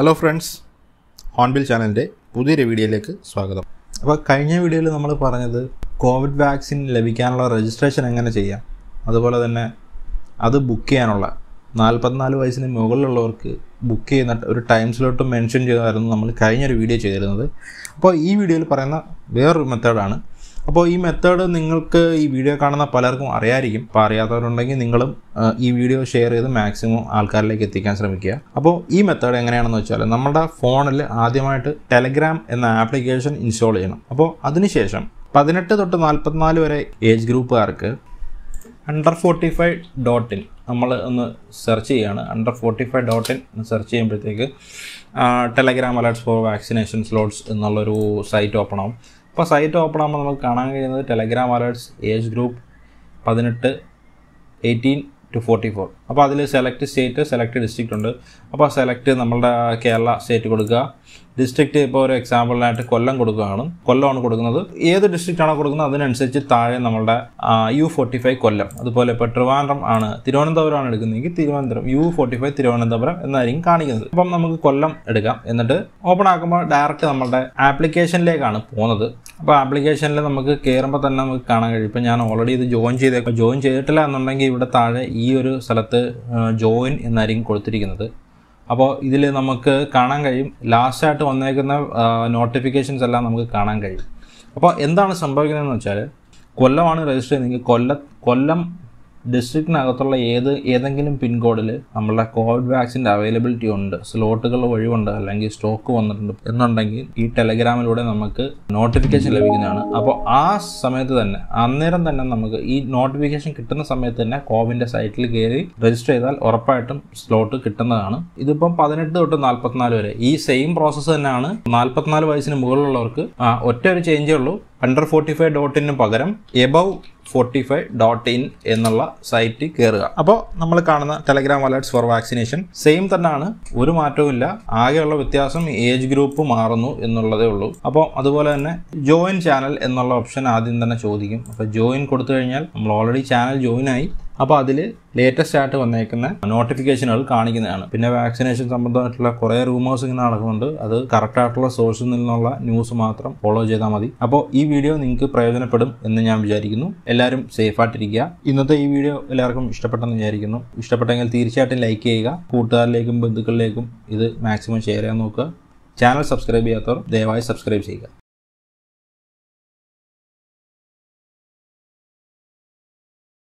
hello friends hornbill ചാനലിൻ്റെ പുതിയൊരു വീഡിയോയിലേക്ക് സ്വാഗതം അപ്പോൾ കഴിഞ്ഞ വീഡിയോയിൽ നമ്മൾ പറഞ്ഞത് കോവിഡ് വാക്സിൻ ലഭിക്കാനുള്ള രജിസ്ട്രേഷൻ എങ്ങനെ ചെയ്യാം അതുപോലെ തന്നെ അത് ബുക്ക് ചെയ്യാനുള്ള നാൽപ്പത്തിനാല് വയസ്സിന് മുകളിലുള്ളവർക്ക് ബുക്ക് ചെയ്യുന്ന ഒരു ടൈം സ്ലോട്ട് മെൻഷൻ ചെയ്തായിരുന്നു നമ്മൾ കഴിഞ്ഞൊരു വീഡിയോ ചെയ്തിരുന്നത് അപ്പോൾ ഈ വീഡിയോയിൽ പറയുന്ന വേറൊരു മെത്തേഡാണ് അപ്പോൾ ഈ മെത്തേഡ് നിങ്ങൾക്ക് ഈ വീഡിയോ കാണുന്ന പലർക്കും അറിയായിരിക്കും അപ്പോൾ അറിയാത്തവരുണ്ടെങ്കിൽ നിങ്ങളും ഈ വീഡിയോ ഷെയർ ചെയ്ത് മാക്സിമം ആൾക്കാരിലേക്ക് എത്തിക്കാൻ ശ്രമിക്കുക അപ്പോൾ ഈ മെത്തേഡ് എങ്ങനെയാണെന്ന് വെച്ചാൽ നമ്മുടെ ഫോണിൽ ആദ്യമായിട്ട് ടെലഗ്രാം എന്ന ആപ്ലിക്കേഷൻ ഇൻസ്റ്റാൾ ചെയ്യണം അപ്പോൾ അതിനുശേഷം പതിനെട്ട് തൊട്ട് നാൽപ്പത്തിനാല് വരെ ഏജ് ഗ്രൂപ്പുകാർക്ക് under forty five dot in നമ്മൾ ഒന്ന് സെർച്ച് ചെയ്യുകയാണ് under forty five dot in search ചെയ്യുമ്പോഴത്തേക്ക് Telegram alerts for vaccination slots എന്നുള്ളൊരു സൈറ്റ് ഓപ്പൺ ആവും അപ്പോൾ സൈറ്റ് ഓപ്പൺ ആകുമ്പോൾ നമുക്ക് കാണാൻ കഴിയുന്നത് ടെലഗ്രാം അലേർട്സ് ഏജ് ഗ്രൂപ്പ് പതിനെട്ട് എയ്റ്റീൻ ടു ഫോർട്ടി ഫോർ അപ്പോൾ അതിൽ സെലക്ട് സ്റ്റേറ്റ് സെലക്ട് ഡിസ്ട്രിക്റ്റ് ഉണ്ട് അപ്പോൾ സെലക്ട് നമ്മളുടെ കേരള സ്റ്റേറ്റ് കൊടുക്കുക ഡിസ്ട്രിക്റ്റ് ഇപ്പോൾ ഒരു എക്സാമ്പിളിനായിട്ട് കൊല്ലം കൊടുക്കുകയാണ് കൊല്ലമാണ് കൊടുക്കുന്നത് ഏത് ഡിസ്ട്രിക്റ്റാണോ കൊടുക്കുന്നത് അതിനനുസരിച്ച് താഴെ നമ്മുടെ യു ഫോർട്ടി ഫൈവ് കൊല്ലം അതുപോലെ ഇപ്പോൾ ട്രിവാൻഡ്രം ആണ് തിരുവനന്തപുരമാണ് എടുക്കുന്നതെങ്കിൽ Thiruvananthapuram U forty five Thiruvananthapuram എന്നായിരിക്കും കാണിക്കുന്നത് അപ്പം നമുക്ക് കൊല്ലം എടുക്കാം എന്നിട്ട് ഓപ്പൺ ആക്കുമ്പോൾ ഡയറക്റ്റ് നമ്മുടെ ആപ്ലിക്കേഷനിലേക്കാണ് പോകുന്നത് അപ്പോൾ ആപ്ലിക്കേഷനിൽ നമുക്ക് കയറുമ്പോൾ തന്നെ നമുക്ക് കാണാൻ കഴിയും ഇപ്പം ഞാൻ ഓൾറെഡി ഇത് ജോയിൻ ചെയ്തേക്കാം ജോയിൻ ചെയ്തിട്ടില്ല എന്നുണ്ടെങ്കിൽ ഇവിടെ താഴെ ഈ ഒരു സ്ഥലത്ത് ജോയിൻ എന്നായിരിക്കും കൊടുത്തിരിക്കുന്നത് അപ്പോൾ ഇതിൽ നമുക്ക് കാണാൻ കഴിയും ലാസ്റ്റായിട്ട് വന്നേക്കുന്ന നോട്ടിഫിക്കേഷൻസ് എല്ലാം നമുക്ക് കാണാൻ കഴിയും അപ്പോൾ എന്താണ് സംഭവിക്കുന്നതെന്ന് വെച്ചാൽ കൊല്ലമാണ് രജിസ്റ്റർ ചെയ്യുന്നതെങ്കിൽ കൊല്ല കൊല്ലം ഡിസ്ട്രിക്റ്റിനകത്തുള്ള ഏത് ഏതെങ്കിലും പിൻകോഡിൽ നമ്മളുടെ കോവിഡ് വാക്സിൻ്റെ അവൈലബിലിറ്റി ഉണ്ട് സ്ലോട്ടുകൾ ഒഴിവുണ്ട് അല്ലെങ്കിൽ സ്റ്റോക്ക് വന്നിട്ടുണ്ട് എന്നുണ്ടെങ്കിൽ ഈ ടെലഗ്രാമിലൂടെ നമുക്ക് നോട്ടിഫിക്കേഷൻ ലഭിക്കുന്നതാണ് അപ്പോൾ ആ സമയത്ത് തന്നെ അന്നേരം തന്നെ നമുക്ക് ഈ നോട്ടിഫിക്കേഷൻ കിട്ടുന്ന സമയത്ത് തന്നെ കോവിൻ്റെ സൈറ്റിൽ കയറി രജിസ്റ്റർ ചെയ്താൽ ഉറപ്പായിട്ടും സ്ലോട്ട് കിട്ടുന്നതാണ് ഇതിപ്പം പതിനെട്ട് തൊട്ട് നാൽപ്പത്തിനാല് വരെ ഈ സെയിം പ്രോസസ്സ് തന്നെയാണ് നാൽപ്പത്തിനാല് വയസ്സിന് മുകളിലുള്ളവർക്ക് ഒറ്റ ഒരു ചേഞ്ചേ ഉള്ളൂ അണ്ടർ ഫോർട്ടി ഫൈവ് ഡോട്ടിന് പകരം above forty five dot in എന്നുള്ള സൈറ്റ് കയറുക അപ്പോൾ നമ്മൾ കാണുന്ന Telegram alerts for vaccination same തന്നെയാണ് ഒരു ഇല്ല ആകെയുള്ള വ്യത്യാസം ഏജ് ഗ്രൂപ്പ് മാറുന്നു എന്നുള്ളതേ ഉള്ളൂ അപ്പോൾ അതുപോലെ തന്നെ ജോയിൻ ചാനൽ എന്നുള്ള ഓപ്ഷൻ ആദ്യം തന്നെ ചോദിക്കും അപ്പോൾ ജോയിൻ കൊടുത്തു കഴിഞ്ഞാൽ നമ്മൾ ഓൾറെഡി ചാനൽ ജോയിൻ ആയി അപ്പോൾ അതിൽ ലേറ്റസ്റ്റ് ആയിട്ട് വന്നേക്കുന്ന നോട്ടിഫിക്കേഷനുകൾ കാണിക്കുന്നതാണ് പിന്നെ വാക്സിനേഷൻ സംബന്ധമായിട്ടുള്ള കുറേ റൂമേഴ്സ് ഇങ്ങനെ നടക്കുന്നുണ്ട് അത് കറക്റ്റായിട്ടുള്ള ആയിട്ടുള്ള സോഴ്സിൽ നിന്നുള്ള ന്യൂസ് മാത്രം ഫോളോ ചെയ്താൽ മതി അപ്പോൾ ഈ വീഡിയോ നിങ്ങൾക്ക് പ്രയോജനപ്പെടും എന്ന് ഞാൻ വിചാരിക്കുന്നു എല്ലാവരും സേഫ് ആയിട്ടിരിക്കുക ഇന്നത്തെ ഈ വീഡിയോ എല്ലാവർക്കും ഇഷ്ടപ്പെട്ടെന്ന് വിചാരിക്കുന്നു ഇഷ്ടപ്പെട്ടെങ്കിൽ തീർച്ചയായിട്ടും ലൈക്ക് ചെയ്യുക കൂട്ടുകാരിലേക്കും ബന്ധുക്കളിലേക്കും ഇത് മാക്സിമം ഷെയർ ചെയ്യാൻ നോക്കുക ചാനൽ സബ്സ്ക്രൈബ് ചെയ്യാത്തവർ ദയവായി സബ്സ്ക്രൈബ് ചെയ്യുക